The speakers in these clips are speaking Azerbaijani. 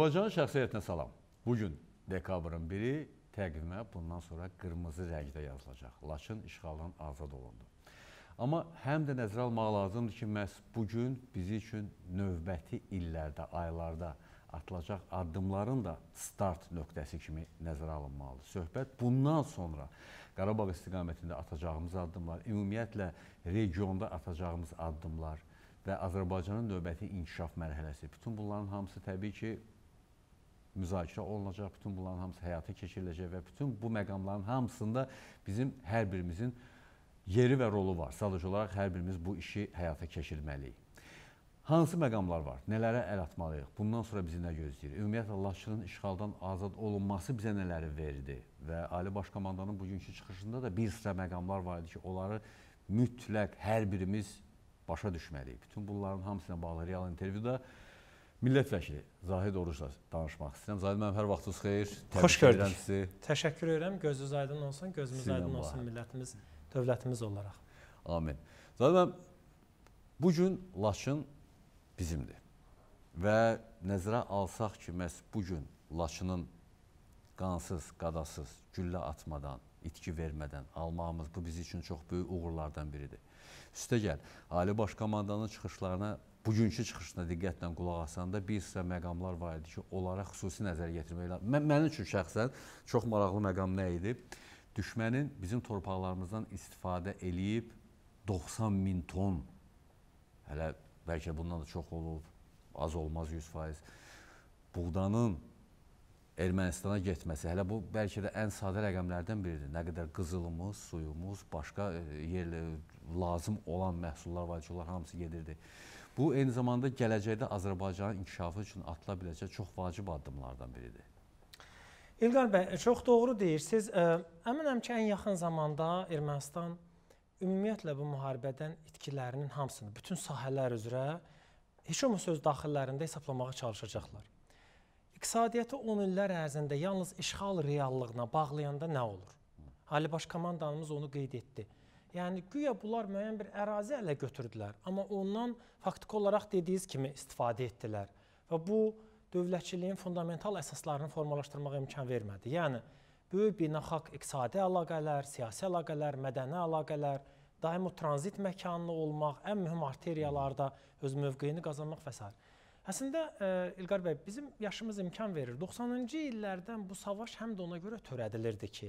Azərbaycan şəxsiyyətinə salam. Bu gün dekabrın 1-i təqvimə bundan sonra qırmızı rəngdə yazılacaq. Laçın işğaldan azad olundu. Amma həm də nəzərə almaq lazımdır ki, məhz bu gün bizi üçün növbəti illərdə, aylarda atılacaq addımların da start nöqtəsi kimi nəzərə alınmalıdır. Söhbət bundan sonra Qarabağ istiqamətində atacağımız addımlar, ümumiyyətlə regionda atacağımız addımlar və Azərbaycanın növbəti inkişaf mərhələsi. Bütün bunların hamısı təbii ki, müzakirə olunacaq, bütün bunların hamısı həyata keçiriləcək və bütün bu məqamların hamısında bizim hər birimizin yeri və rolu var. Sadəcə olaraq hər birimiz bu işi həyata keçirməliyik. Hansı məqamlar var? Nələrə əl atmalıyıq? Bundan sonra bizi nə gözləyir? Ümumiyyətlə Laçının işğaldan azad olunması bizə nələri verdi? Və Ali Baş Komandanın bugünkü çıxışında da bir sıra məqamlar var idi ki, onları mütləq hər birimiz başa düşməliyik. Bütün bunların hamısına bağlı real intervyuda Millət vəkili Zahid Orucla danışmaq istəyirəm. Zahid mənim hər vaxtınız xeyir. Təbrik Xoş gördük. Sizi. Təşəkkür edirəm. Gözünüz aydın olsun, gözümüz Sizinlə aydın olsun millətimiz, dövlətimiz olaraq. Amin. Zahid mənim bu gün Laçın bizimdir. Və nəzərə alsaq ki, məhz bu gün Laçının qansız, qadasız, güllə atmadan, itki vermədən almağımız bu bizi üçün çox böyük uğurlardan biridir. Üstəgəl, Ali Baş Komandanın çıxışlarına bugünkü çıxışına diqqətlə qulaq asanda bir sıra məqamlar var idi ki, onlara xüsusi nəzər yetirmək lazım. Mən, mənim üçün şəxsən çox maraqlı məqam nə idi? Düşmənin bizim torpaqlarımızdan istifadə eləyib 90 min ton, hələ bəlkə bundan da çox olub, az olmaz 100 faiz, buğdanın Ermənistana getməsi, hələ bu bəlkə də ən sadə rəqəmlərdən biridir. Nə qədər qızılımız, suyumuz, başqa e, yerli lazım olan məhsullar var ki, onlar hamısı gedirdi. Bu eyni zamanda gələcəkdə Azərbaycanın inkişafı üçün atıla biləcək çox vacib addımlardan biridir. İlqar bəy, e, çox doğru deyirsiniz. E, Əminəm ki, ən yaxın zamanda Ermənistan ümumiyyətlə bu müharibədən itkilərinin hamısını, bütün sahələr üzrə heç olmasa söz daxillərində hesablamağa çalışacaqlar. İqtisadiyyatı 10 illər ərzində yalnız işğal reallığına bağlayanda nə olur? Ali Baş Komandanımız onu qeyd etdi. Yəni güya bunlar müəyyən bir ərazi ələ götürdülər, amma ondan faktiki olaraq dediyiniz kimi istifadə etdilər və bu dövlətçiliyin fundamental əsaslarını formalaşdırmağa imkan vermədi. Yəni böyük beynəlxalq iqtisadi əlaqələr, siyasi əlaqələr, mədəni əlaqələr, daim o tranzit məkanlı olmaq, ən mühüm arteriyalarda öz mövqeyini qazanmaq və s. Əslində e, İlqar bəy, bizim yaşımız imkan verir. 90-cı illərdən bu savaş həm də ona görə törədilirdi ki,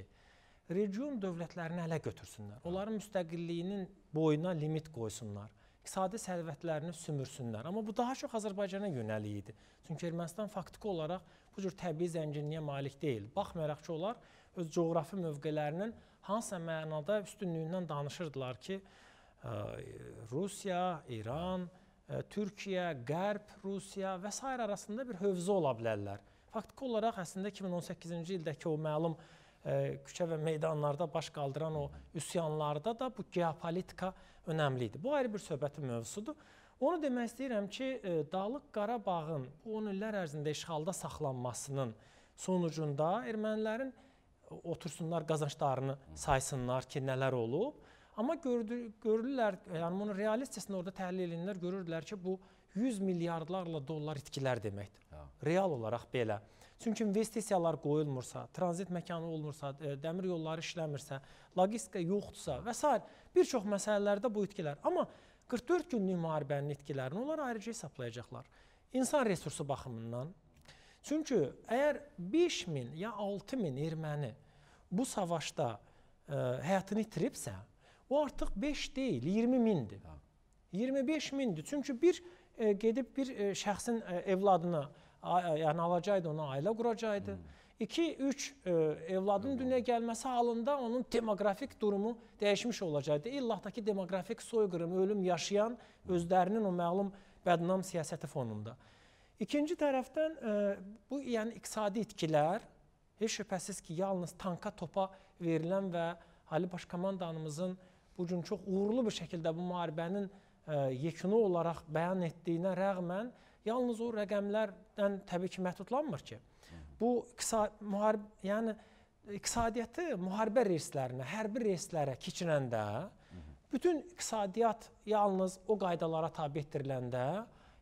region dövlətlərini ələ götürsünlər. Hə. Onların müstəqilliyinin boyuna limit qoysunlar. İqtisadi sərvətlərini sümürsünlər. Amma bu daha çox Azərbaycana yönəlik idi. Çünki Ermənistan faktiki olaraq bu cür təbii zənginliyə malik deyil. Baxmayaraq ki, onlar öz coğrafi mövqelərinin hansısa mənada üstünlüyündən danışırdılar ki, e, Rusiya, İran, e, Türkiyə, Qərb, Rusiya və s. arasında bir hövzə ola bilərlər. Faktiki olaraq əslində 2018-ci ildəki o məlum E, küçə və meydanlarda baş qaldıran o üsyanlarda da bu geopolitika önəmlidir. Bu ayrı bir söhbətin mövzusudur. Onu demək istəyirəm ki, e, Dağlıq Qarabağın bu 10 illər ərzində işğalda saxlanmasının sonucunda ermənilərin otursunlar qazançlarını saysınlar ki, nələr olub. Amma gördü, görürlər, yəni bunu realistcəsinə orada təhlil edirlər, görürlər ki, bu 100 milyardlarla dollar itkilər deməkdir. Hə. Real olaraq belə. Çünki investisiyalar qoyulmursa, tranzit məkanı olmursa, e, dəmir yolları işləmirsə, logistika yoxdursa və s. bir çox məsələlərdə bu itkilər. Amma 44 günlük müharibənin itkilərini onlar ayrıca hesablayacaqlar. İnsan resursu baxımından. Çünki əgər 5000 ya 6000 erməni bu savaşda ə, e, həyatını itiribsə, o artıq 5 deyil, 20 mindir. 25 hə. mindir. Çünki bir e, gedib bir e, şəxsin e, evladına yəni alacaqdı ona ailə quracaqdı. 2-3 hmm. e, evladın dünyaya gəlməsi halında onun demoqrafik durumu dəyişmiş olacaqdı. İlləhdəki demoqrafik soyqırım, ölüm yaşayan özlərinin o məlum bədnam siyasəti fonunda. İkinci tərəfdən e, bu yəni iqtisadi itkilər heç şübhəsiz ki, yalnız tanka topa verilən və Ali Baş komandanımızın bu gün çox uğurlu bir şəkildə bu müharibənin e, yekunu olaraq bəyan etdiyinə rəğmən Yalnız o rəqəmlərdən təbii ki, məhdudlanmır ki. Bu qısa müharib, yəni e, iqtisadiyyatı müharibə reyslərinə, hərbi reyslərə keçirəndə bütün iqtisadiyyat yalnız o qaydalara tabe etdiriləndə,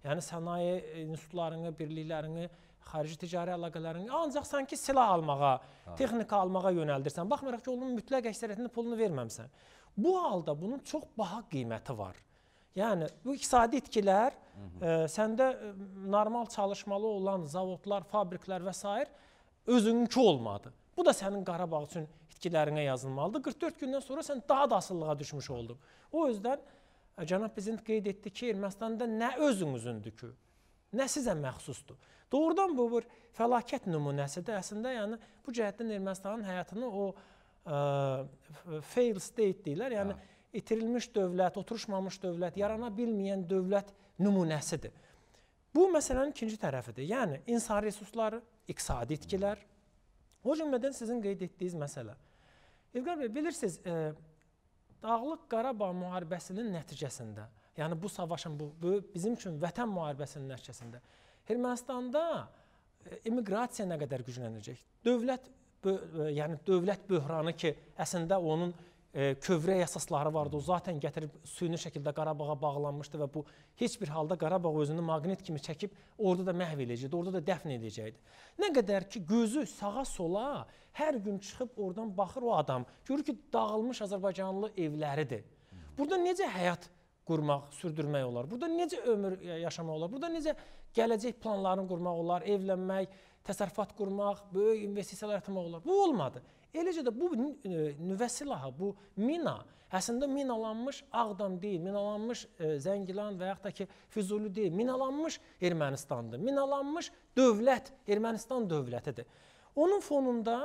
yəni sənaye e, institutlarını, birliklərini, xarici ticari əlaqələrini ancaq sanki silah almağa, ha. texnika almağa yönəldirsən. Baxmayaraq ki, onun mütləq əksəriyyətinin pulunu verməmisən. Bu halda bunun çox baha qiyməti var. Yəni bu iqtisadi itkilər ə, e, səndə e, normal çalışmalı olan zavodlar, fabriklər və s. özünki olmadı. Bu da sənin Qarabağ üçün itkilərinə yazılmalıdır. 44 gündən sonra sən daha da asılılığa düşmüş oldun. O özdən e, cənab prezident qeyd etdi ki, Ermənistanda nə özünüzündür ki, nə sizə məxsusdur. Doğrudan bu bir fəlakət nümunəsidir. Əslində, yəni bu cəhətdən Ermənistanın həyatını o ə, fail state deyirlər. Yəni hə itirilmiş dövlət, oturuşmamış dövlət, yarana bilməyən dövlət nümunəsidir. Bu məsələnin ikinci tərəfidir. Yəni insan resursları, iqtisadi itkilər. O cümlədən sizin qeyd etdiyiniz məsələ. İlqar bəy, bilirsiniz, e, Dağlıq Qarabağ müharibəsinin nəticəsində, yəni bu savaşın bu, bu bizim üçün vətən müharibəsinin nəticəsində Ermənistanda e, immiqrasiya nə qədər güclənəcək? Dövlət bö, e, yəni dövlət böhranı ki, əslində onun E, kövrək əsasları vardı. O zaten gətirib süni şəkildə Qarabağa bağlanmışdı və bu heç bir halda Qarabağ özünü maqnit kimi çəkib orada da məhv eləyəcəkdi, orada da dəfn edəcəkdi. Nə qədər ki gözü sağa sola hər gün çıxıb oradan baxır o adam, görür ki dağılmış Azərbaycanlı evləridir. Burada necə həyat qurmaq, sürdürmək olar? Burada necə ömür yaşamaq olar? Burada necə gələcək planlarını qurmaq olar, evlənmək, təsərrüfat qurmaq, böyük investisiyalar yatırmaq olar? Bu olmadı. Eləcə də bu e, nüvəsi laha, bu mina, əslində minalanmış Ağdam deyil, minalanmış e, Zəngilan və yaxud da ki, Füzuli deyil, minalanmış Ermənistandır, minalanmış dövlət, Ermənistan dövlətidir. Onun fonunda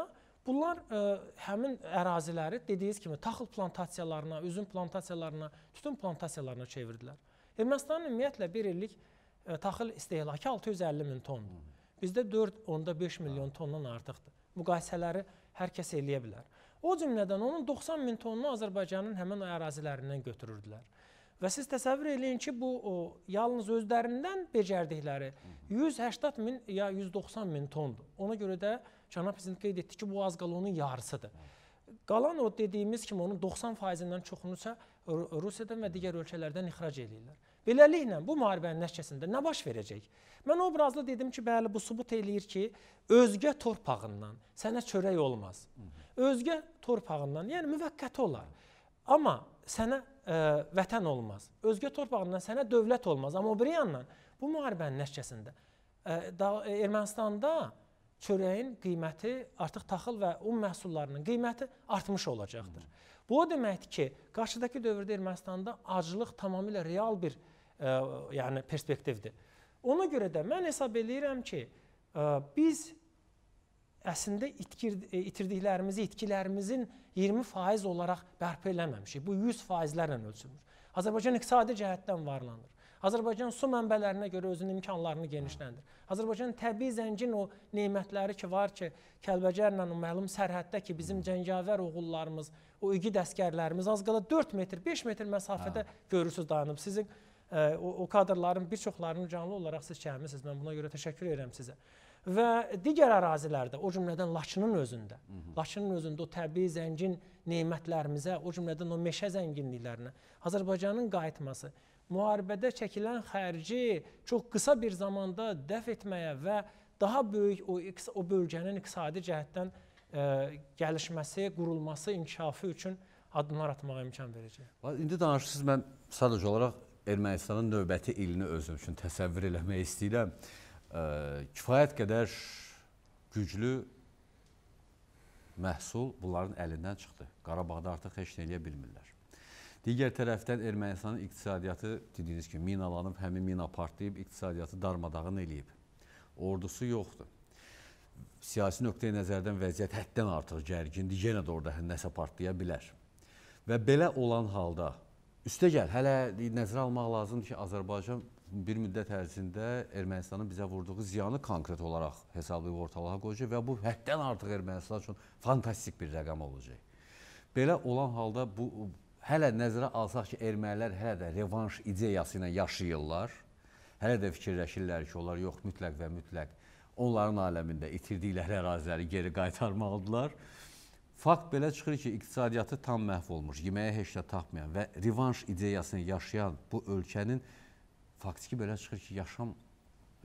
bunlar ə, e, həmin əraziləri dediyiniz kimi taxıl plantasiyalarına, üzüm plantasiyalarına, tütün plantasiyalarına çevirdilər. Ermənistanın ümumiyyətlə 1 illik ə, taxıl istehlakı 650 min tondur. Bizdə 4.5 milyon hə. tondan artıqdır. Müqayisələri hər kəs eləyə bilər. O cümlədən onun 90 min tonunu Azərbaycanın həmin ərazilərindən götürürdülər. Və siz təsəvvür eləyin ki, bu o, yalnız özlərindən becərdikləri 180 min ya 190 min tondur. Ona görə də cənab prezident qeyd etdi ki, bu az qala onun yarısıdır. Qalan o dediyimiz kimi onun 90 faizindən çoxunu isə Rusiyadan və digər ölkələrdən ixrac edirlər. Beləliklə bu müharibənin nəticəsində nə baş verəcək? Mən obrazlı dedim ki, bəli bu sübut eləyir ki, özgə torpağından sənə çörək olmaz. Özgə torpağından, yəni müvəqqəti olar. Amma sənə ə, e, vətən olmaz. Özgə torpağından sənə dövlət olmaz. Amma o bir yandan bu müharibənin nəticəsində ə, e, da, e, Ermənistanda çörəyin qiyməti artıq taxıl və un məhsullarının qiyməti artmış olacaqdır. Bu o deməkdir ki, qarşıdakı dövrdə Ermənistanda aclıq tamamilə real bir e, E, yəni perspektivdir. Ona görə də mən hesab eləyirəm ki, e, biz əslində itkir, e, itirdiklərimizi, itkilərimizin 20% olaraq bərpa eləməmişik. Bu 100%lərlə ölçülür. Azərbaycan iqtisadi cəhətdən varlanır. Azərbaycan su mənbələrinə görə özünün imkanlarını genişləndir. Azərbaycan təbii zəngin o nemətləri ki var ki, Kəlbəcərlə o məlum sərhəddə ki, bizim cəngavər oğullarımız, o igid əskərlərimiz az qala 4 metr, 5 metr məsafədə hə. görürsüz dayanıb. Sizin o, o kadrların bir çoxlarını canlı olaraq siz çəkmisiniz. Mən buna görə təşəkkür edirəm sizə. Və digər ərazilərdə, o cümlədən Laçının özündə, Hı -hı. Laçının özündə o təbii zəngin nemətlərimizə, o cümlədən o meşə zənginliklərinə Azərbaycanın qayıtması, müharibədə çəkilən xərci çox qısa bir zamanda dəf etməyə və daha böyük o o bölgənin iqtisadi cəhətdən ə, gəlişməsi, qurulması, inkişafı üçün addımlar atmağa imkan verəcək. İndi danışırsınız, mən sadəcə olaraq Ermənistanın növbəti ilini özüm üçün təsəvvür eləmək istəyirəm. Kifayət qədər güclü məhsul bunların əlindən çıxdı. Qarabağda artıq heç nə eləyə bilmirlər. Digər tərəfdən Ermənistanın iqtisadiyyatı dediyiniz kimi minalanıb, həmin mina partlayıb, iqtisadiyyatı darmadağın eləyib. Ordusu yoxdur. Siyasi nöqtəyə nəzərdən vəziyyət həddən artıq gərgindir. Yenə də orada nəsə partlaya bilər. Və belə olan halda Üstəgəl, hələ nəzərə almaq lazımdır ki, Azərbaycan bir müddət ərzində Ermənistanın bizə vurduğu ziyanı konkret olaraq hesablayıb ortalığa qoyacaq və bu həddən artıq Ermənistan üçün fantastik bir rəqəm olacaq. Belə olan halda bu hələ nəzərə alsaq ki, ermənilər hələ də revanş ideyası ilə yaşayırlar. Hələ də fikirləşirlər ki, onlar yox mütləq və mütləq onların aləmində itirdikləri əraziləri geri qaytarmalıdırlar. Fakt belə çıxır ki, iqtisadiyyatı tam məhv olmuş, yeməyə heç də tapmayan və revanş ideyasını yaşayan bu ölkənin faktiki belə çıxır ki, yaşam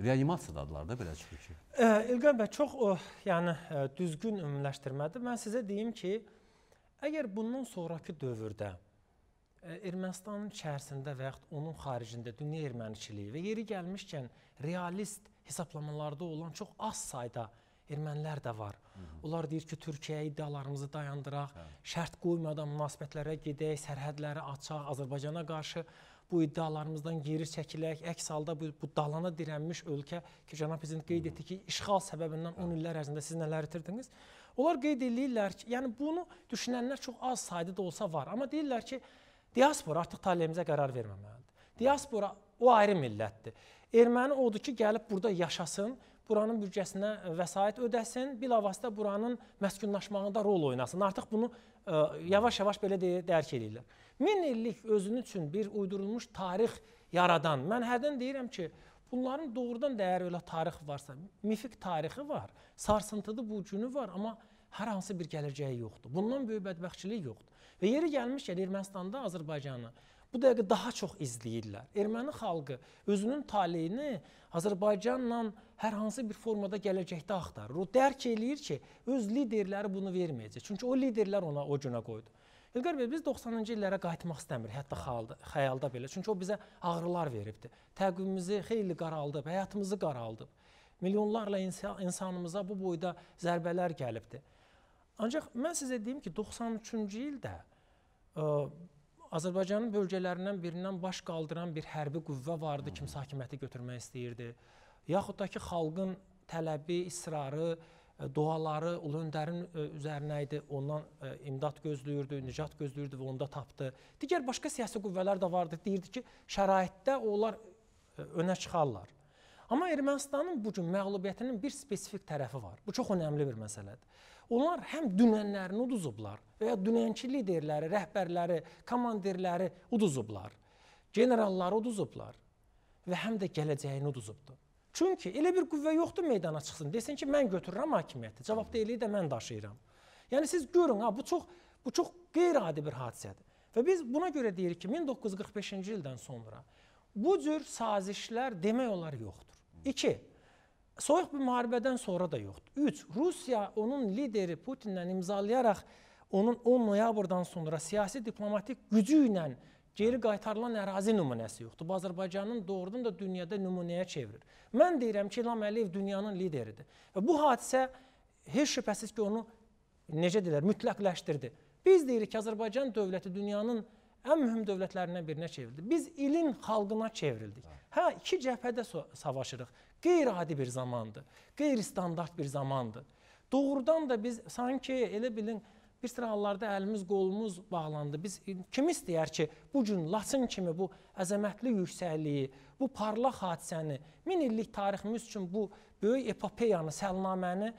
reanimasiyadadılar da belə çıxır ki. E, İlqan bəy çox o, yəni düzgün ümumiləşdirmədir. Mən sizə deyim ki, əgər bundan sonrakı dövrdə Ermənistanın içərisində və yaxud onun xaricində dünya erməniçiliyi və yeri gəlmişkən realist hesablamalarda olan çox az sayda ermənilər də var Onlar deyir ki, Türkiyə iddialarımızı dayandıraq, Hə. şərt qoymadan münasibətlərə gedək, sərhədləri açaq Azərbaycana qarşı bu iddialarımızdan geri çəkilək. Əks halda bu, bu dalana dirənmiş ölkə ki, cənab prezident qeyd etdi ki, işğal səbəbindən 10 illər ərzində siz nələr itirdiniz? Onlar qeyd eləyirlər ki, yəni bunu düşünənlər çox az sayda da olsa var, amma deyirlər ki, diaspora artıq taleyimizə qərar verməməlidir. Diaspora o ayrı millətdir. Erməni odur ki, gəlib burada yaşasın, buranın büdcəsinə vəsait ödəsin, bilavasitə buranın məskunlaşmağında rol oynasın. Artıq bunu e, yavaş-yavaş belə deyə dərk edirlər. 1000 illik özünün üçün bir uydurulmuş tarix yaradan, mən hərdən deyirəm ki, bunların doğrudan dəyər elə tarix varsa, mifik tarixi var, sarsıntılı bu günü var, amma hər hansı bir gələcəyi yoxdur. Bundan böyük bədbəxtçilik yoxdur. Və yeri gəlmişkən Ermənistanda Azərbaycanı bu dəqiqə daha çox izləyirlər. Erməni xalqı özünün taleyini Azərbaycanla hər hansı bir formada gələcəkdə axtarır. O dərk eləyir ki, öz liderləri bunu verməyəcək. Çünki o liderlər ona o günə qoydu. İlqar bəy, biz 90-cı illərə qayıtmaq istəmirik, hətta xəyalda, xəyalda belə. Çünki o bizə ağrılar veribdi. Təqvimimizi xeyli qaraldıb, həyatımızı qaraldıb. Milyonlarla insan, insanımıza bu boyda zərbələr gəlibdi. Ancaq mən sizə deyim ki, 93-cü ildə ə, Azərbaycanın bölgələrindən birindən baş qaldıran bir hərbi qüvvə vardı, kimsə hakimiyyəti götürmək istəyirdi yaxud da ki, xalqın tələbi, israrı, e, duaları Ulu Öndərin e, üzərinə idi. Ondan e, imdad gözləyirdi, nicat gözləyirdi və onda tapdı. Digər başqa siyasi qüvvələr də vardı. Deyirdi ki, şəraitdə onlar önə çıxarlar. Amma Ermənistanın bu gün məğlubiyyətinin bir spesifik tərəfi var. Bu çox önəmli bir məsələdir. Onlar həm dünənlərini uduzublar və ya dünənki liderləri, rəhbərləri, komandirləri uduzublar. Generalları uduzublar və həm də gələcəyini uduzubdur. Çünki elə bir qüvvə yoxdur meydana çıxsın. Desin ki, mən götürürəm hakimiyyəti. Cavabdehliyi də mən daşıyıram. Yəni siz görün ha bu çox bu çox qeyri-adi bir hadisədir. Və biz buna görə deyirik ki, 1945-ci ildən sonra bu cür sazişlər demək olar yoxdur. 2. Soyuq bir müharibədən sonra da yoxdur. 3. Rusiya onun lideri Putinlə imzalayaraq onun 10 noyabrdan sonra siyasi diplomatik gücü ilə geri qaytarılan ərazi nümunəsi yoxdur. Bu Azərbaycanın doğrudan da dünyada nümunəyə çevirir. Mən deyirəm ki, İlham Əliyev dünyanın lideridir. Və bu hadisə heç şübhəsiz ki, onu necə deyirlər, mütləqləşdirdi. Biz deyirik ki, Azərbaycan dövləti dünyanın ən mühüm dövlətlərindən birinə çevrildi. Biz ilin xalqına çevrildik. Hə, iki cəbhədə savaşırıq. Qeyri-adi bir zamandır, qeyri-standart bir zamandır. Doğrudan da biz sanki elə bilin bir sıra hallarda əlimiz, qolumuz bağlandı. Biz kim istəyər ki, bu gün Laçın kimi bu əzəmətli yüksəkliyi, bu parlaq hadisəni, min illik tariximiz üçün bu böyük epopeyanı, səlnaməni ə,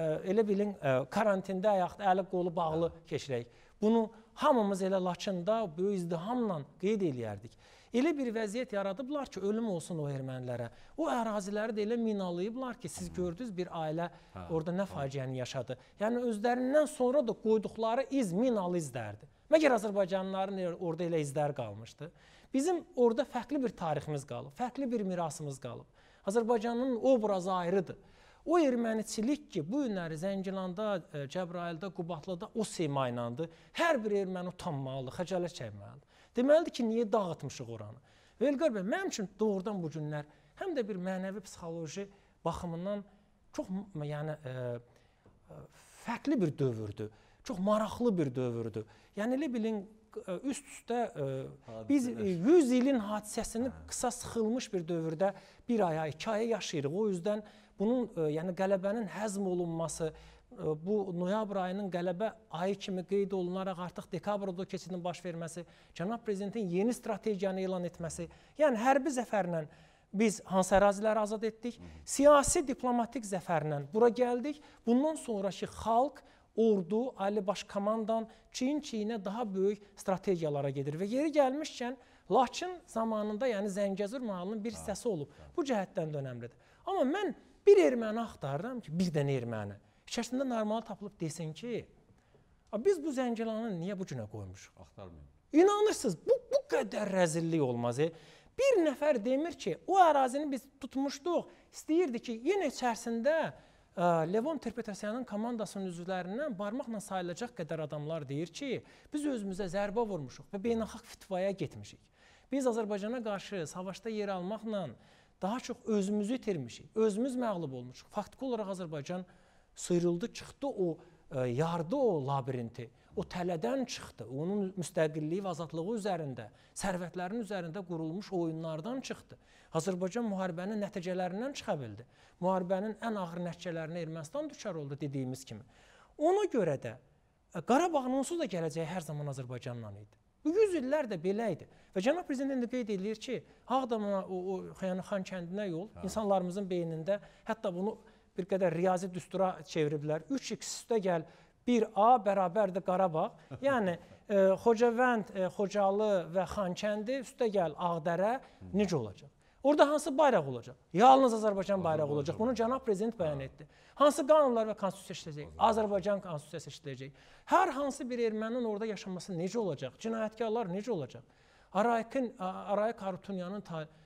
e, elə bilin ə, e, karantində ayaq əli qolu bağlı keçirək. Bunu hamımız elə Laçında böyük izdihamla qeyd eləyərdik. Elə bir vəziyyət yaradıblar ki, ölüm olsun o ermənilərə. O əraziləri də elə minalayıblar ki, siz gördünüz bir ailə hə, orada nə hə. faciəni yaşadı. Yəni özlərindən sonra da qoyduqları iz minalı izlərdi. Məgər Azərbaycanlıların orada elə izlər qalmışdı. Bizim orada fərqli bir tariximiz qalıb, fərqli bir mirasımız qalıb. Azərbaycanın obrazı ayrıdır. O erməniçilik ki, bu günləri Zəngilanda, e, Cəbrayılda, Qubatlıda o sema iləndir. Hər bir erməni utanmalıdır, xəcalət çəkməlidir. Deməlidir ki, niyə dağıtmışıq oranı? Və Elqar bəy, mənim üçün doğrudan bu günlər həm də bir mənəvi psixoloji baxımından çox yəni ə, e, ə, e, fərqli bir dövrdür. Çox maraqlı bir dövrdür. Yəni elə bilin e, üst-üstə biz 100 ilin hadisəsini hə. qısa sıxılmış bir dövrdə bir aya, 2 aya yaşayırıq. O üzdən bunun ə, yəni qələbənin həzm olunması, bu noyabr ayının qələbə ayı kimi qeyd olunaraq artıq dekabrda keçidin baş verməsi, cənab prezidentin yeni strategiyanı elan etməsi, yəni hərbi zəfərlə biz hansı əraziləri azad etdik? Siyasi diplomatik zəfərlə bura gəldik. Bundan sonrakı xalq ordu, Ali Baş Komandan çiyin-çiyinə daha böyük strategiyalara gedir. Və yeri gəlmişkən, Laçın zamanında, yəni Zəngəzur mahalının bir hissəsi olub. Bu cəhətdən də önəmlidir. Amma mən bir erməni axtarıram ki, bir dənə erməni. İçərisində normal tapılıb desin ki, biz bu Zəngilanı niyə bu günə qoymuşuq? Axtarmayın. İnanırsınız, bu bu qədər rəzillik olmaz. E? Bir nəfər demir ki, o ərazini biz tutmuşduq. İstəyirdi ki, yenə içərisində ə, e, Levon Terpetasyanın komandasının üzvlərindən barmaqla sayılacaq qədər adamlar deyir ki, biz özümüzə zərbə vurmuşuq və beynəlxalq fitvaya getmişik. Biz Azərbaycana qarşı savaşda yer almaqla daha çox özümüzü itirmişik. Özümüz məğlub olmuşuq. Faktiki olaraq Azərbaycan sıyrıldı, çıxdı o ə, e, yardı o labirinti. O tələdən çıxdı. Onun müstəqilliyi və azadlığı üzərində, sərvətlərin üzərində qurulmuş oyunlardan çıxdı. Azərbaycan müharibənin nəticələrindən çıxa bildi. Müharibənin ən ağır nəticələrinə Ermənistan düçar oldu dediyimiz kimi. Ona görə də e, Qarabağın onsuz da gələcəyi hər zaman Azərbaycanla idi. Bu 100 illər də belə idi. Və cənab prezident də qeyd edir ki, Ağdam'a o, o Xəyanxan kəndinə yol ha. Hə. insanlarımızın beynində hətta bunu bir qədər riyazi düstura çeviriblər. 3x üstə gəl 1A bərabərdir Qarabağ. Yəni e, Xocavənd, e, Xocalı və Xankəndi üstə gəl Ağdərə necə olacaq? Orda hansı bayraq olacaq? Yalnız Azərbaycan bayrağı olacaq. Bunu cənab prezident bəyan etdi. Hansı qanunlar və konstitusiya seçiləcək? Azərbaycan konstitusiyası seçiləcək. Hər hansı bir erməninin orada yaşaması necə olacaq? Cinayətkarlar necə olacaq? Arayikın Arayik Harutyunyanın tarixi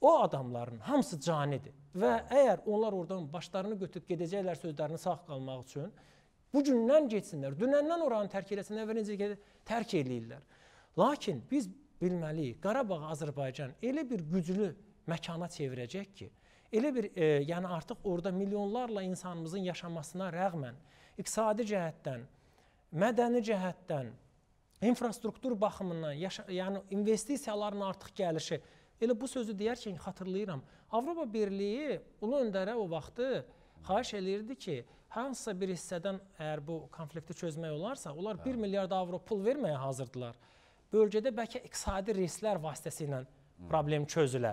O adamların hamısı canidir və əgər onlar oradan başlarını götürüb gedəcəklər sözlərini sağ qalmaq üçün, bu gündən getsinlər, dünəndən oranı tərk eləsinlər və necə tərk eləyirlər. Lakin biz bilməliyik, Qarabağ Azərbaycan elə bir güclü məkana çevirəcək ki, elə bir e, yəni artıq orada milyonlarla insanımızın yaşamasına rəğmən iqtisadi cəhətdən, mədəni cəhətdən, infrastruktur baxımından, yaşa, yəni investisiyaların artıq gəlişi Elə bu sözü deyərkən xatırlayıram. Avropa Birliyi ulu öndərə o vaxtı xahiş eləyirdi ki, hansısa bir hissədən əgər bu konflikti çözmək olarsa, onlar 1 hə. milyard avro pul verməyə hazırdılar. Bölgədə bəlkə iqtisadi reyslər vasitəsilə problem çözülə.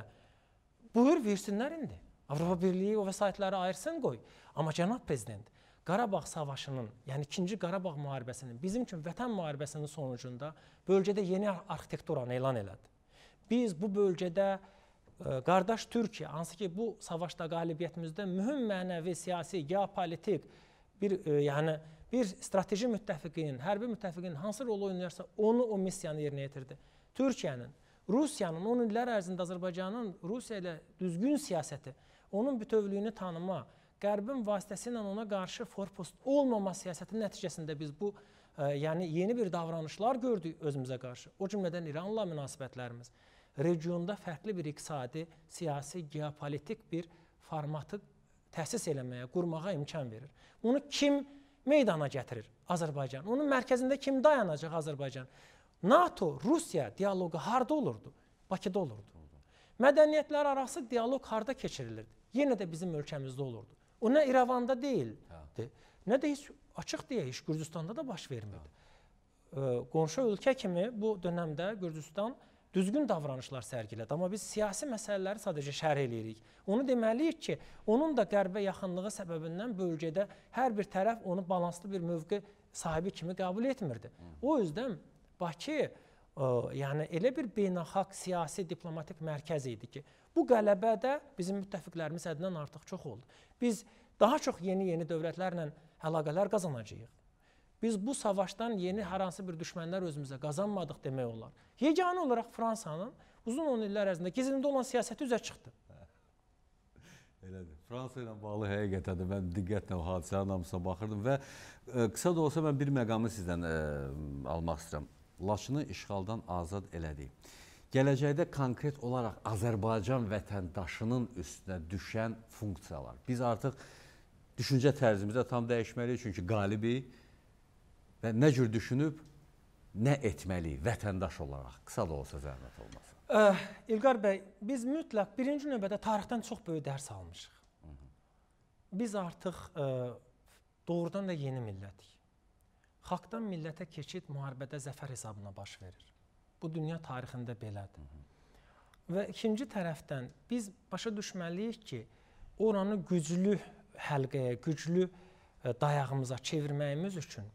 Buyur, versinlər indi. Avropa Birliyi o vəsaitləri ayırsın qoy. Amma cənab prezident, Qarabağ savaşının, yəni 2-ci Qarabağ müharibəsinin, bizim kimi vətən müharibəsinin sonucunda bölgədə yeni arxitekturanı elan elədi. Biz bu bölgədə e, qardaş Türkiyə, hansı ki bu savaşda qalibiyyətimizdə mühüm mənəvi, siyasi, geopolitik bir e, yəni bir strateji müttəfiqin, hərbi müttəfiqin hansı rolu oynayarsa, onu o missiyanı yerinə yetirdi. Türkiyənin, Rusiyanın 10 illər ərzində Azərbaycanın Rusiya ilə düzgün siyasəti, onun bütövlüyünü tanıma, Qərbin vasitəsilə ona qarşı forpost olmama siyasəti nəticəsində biz bu e, yəni yeni bir davranışlar gördük özümüzə qarşı. O cümlədən İranla münasibətlərimiz regionda fərqli bir iqtisadi, siyasi, geopolitik bir formatı təsis eləməyə, qurmağa imkan verir. Bunu kim meydana gətirir? Azərbaycan. Onun mərkəzində kim dayanacaq Azərbaycan? NATO, Rusiya dialoqu harda olurdu? Bakıda olurdu. Mədəniyyətlər arası dialoq harda keçirilirdi? Yenə də bizim ölkəmizdə olurdu. O nə İrəvanda deyildi, nə də heç açıq deyək, Gürcüstanda da baş vermirdi. Hə. Qonşu ölkə kimi bu dövrdə Gürcüstan düzgün davranışlar sərgilədi. Amma biz siyasi məsələləri sadəcə şərh eləyirik. Onu deməliyik ki, onun da qərbə yaxınlığı səbəbindən bölgədə hər bir tərəf onu balanslı bir mövqe sahibi kimi qəbul etmirdi. O üzdən Bakı ə, e, yəni elə bir beynəlxalq siyasi diplomatik mərkəz idi ki, bu qələbədə bizim müttəfiqlərimiz həddindən artıq çox oldu. Biz daha çox yeni-yeni dövlətlərlə əlaqələr qazanacağıq. Biz bu savaşdan yeni hər hansı bir düşmənlər özümüzə qazanmadıq demək olar. Yeganə olaraq Fransanın uzun 10 illər ərzində gizlində olan siyasəti üzə çıxdı. Elədir. Fransa ilə bağlı həqiqətən də mən diqqətlə o hadisənin hamısına baxırdım və ə, e, qısa da olsa mən bir məqamı sizdən ə, e, almaq istəyirəm. Laçını işğaldan azad elədik. Gələcəkdə konkret olaraq Azərbaycan vətəndaşının üstünə düşən funksiyalar. Biz artıq düşüncə tərzimizə tam dəyişməliyik çünki qalibik və nə cür düşünüb nə etməliyik vətəndaş olaraq? Qısa da olsa zəhmət olmasın. Ə, İlqar bəy, biz mütləq birinci növbədə tarixdən çox böyük dərs almışıq. Biz artıq ə, doğrudan da yeni millətik. Xalqdan millətə keçid müharibədə zəfər hesabına baş verir. Bu dünya tarixində belədir. Hı -hı. Və ikinci tərəfdən biz başa düşməliyik ki, oranı güclü həlqəyə, güclü dayağımıza çevirməyimiz üçün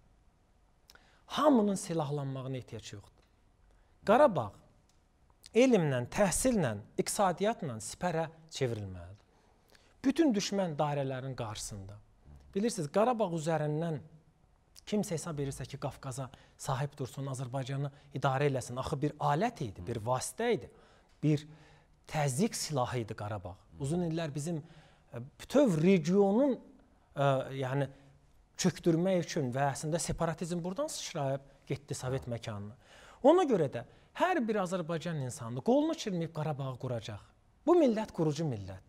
hamının silahlanmağına ehtiyac yoxdur. Qarabağ elmlə, təhsillə, iqtisadiyyatla sipərə çevrilməlidir. Bütün düşmən dairələrinin qarşısında. Bilirsiniz, Qarabağ üzərindən kimsə hesab edirsə ki, Qafqaza sahib dursun, Azərbaycanı idarə eləsin, axı bir alət idi, bir vasitə idi, bir təzyiq silahı idi Qarabağ. Uzun illər bizim bütöv e, regionun ə, e, yəni çökdürmək üçün və əslində separatizm buradan sıçrayıb getdi Sovet məkanına. Ona görə də hər bir Azərbaycan insanı qolunu çirməyib Qarabağı quracaq. Bu millət qurucu millətdir.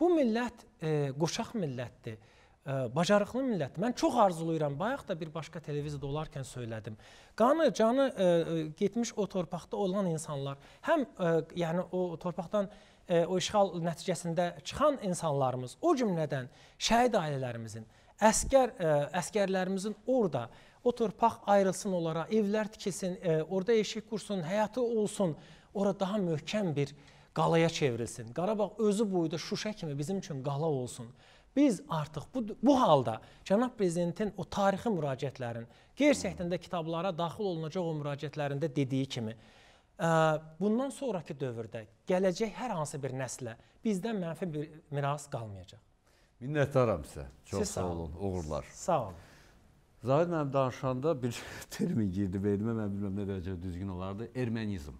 Bu millət e, qoşaq millətdir. E, bacarıqlı millətdir. Mən çox arzulayıram. Bayaq da bir başqa televiziyada olarkən söylədim. Qanı, canı e, e, getmiş o torpaqda olan insanlar, həm e, yəni o torpaqdan e, o işğal nəticəsində çıxan insanlarımız, o cümlədən şəhid ailələrimizin Əskər ə, e, əskərlərimizin orada o torpaq ayrılsın onlara, evlər tikilsin, ə, e, orada eşik qursun, həyatı olsun, ora daha möhkəm bir qalaya çevrilsin. Qarabağ özü boyda Şuşa kimi bizim üçün qala olsun. Biz artıq bu, bu halda cənab prezidentin o tarixi müraciətlərin, gerçəkdən də kitablara daxil olunacaq o müraciətlərində dediyi kimi, e, bundan sonrakı dövrdə gələcək hər hansı bir nəslə bizdən mənfi bir miras qalmayacaq. Minnətdaram sizə. Çox Siz sağ olun. Uğurlar. Sağ olun. Zahirlə danışanda bir termin girdi beynimə, mən bilmirəm nə dərəcə düzgün olardı. Ermənizm.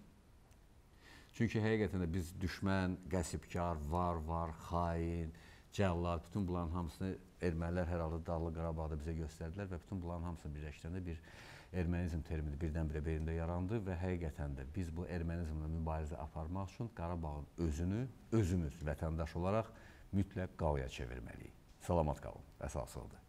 Çünki həqiqətən də biz düşmən, qəsbkar, var, var, xain, cəllad, bütün bunların hamısını ermənilər hər halda Dağlıq Qarabağda bizə göstərdilər və bütün bunların hamısını birləşdirəndə bir ermənizm termini birdən-birə beynimdə yarandı və həqiqətən də biz bu ermənizmlə mübarizə aparmaq üçün Qarabağın özünü, özümüz vətəndaş olaraq mütləq qaoya çevirməliyik. Salamat qalın əsasıldır.